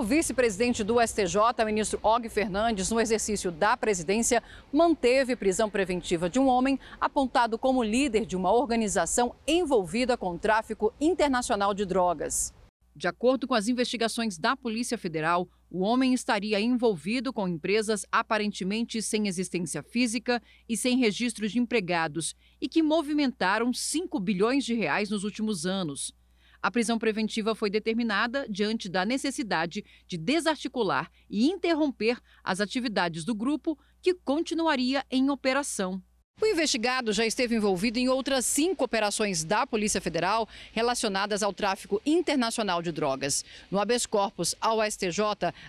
O vice-presidente do STJ, ministro Og Fernandes, no exercício da presidência, manteve prisão preventiva de um homem apontado como líder de uma organização envolvida com tráfico internacional de drogas. De acordo com as investigações da Polícia Federal, o homem estaria envolvido com empresas aparentemente sem existência física e sem registro de empregados e que movimentaram 5 bilhões de reais nos últimos anos. A prisão preventiva foi determinada diante da necessidade de desarticular e interromper as atividades do grupo que continuaria em operação. O investigado já esteve envolvido em outras cinco operações da Polícia Federal relacionadas ao tráfico internacional de drogas. No habeas corpus ao STJ,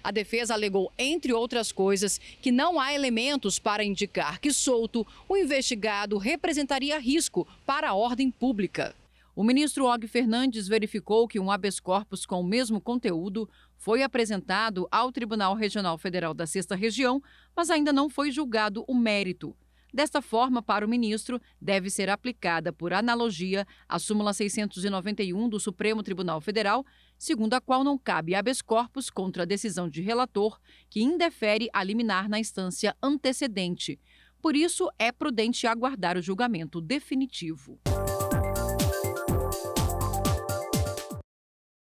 a defesa alegou, entre outras coisas, que não há elementos para indicar que solto o investigado representaria risco para a ordem pública. O ministro Og Fernandes verificou que um habeas corpus com o mesmo conteúdo foi apresentado ao Tribunal Regional Federal da Sexta Região, mas ainda não foi julgado o mérito. Desta forma, para o ministro, deve ser aplicada, por analogia, a súmula 691 do Supremo Tribunal Federal, segundo a qual não cabe habeas corpus contra a decisão de relator que indefere a liminar na instância antecedente. Por isso, é prudente aguardar o julgamento definitivo.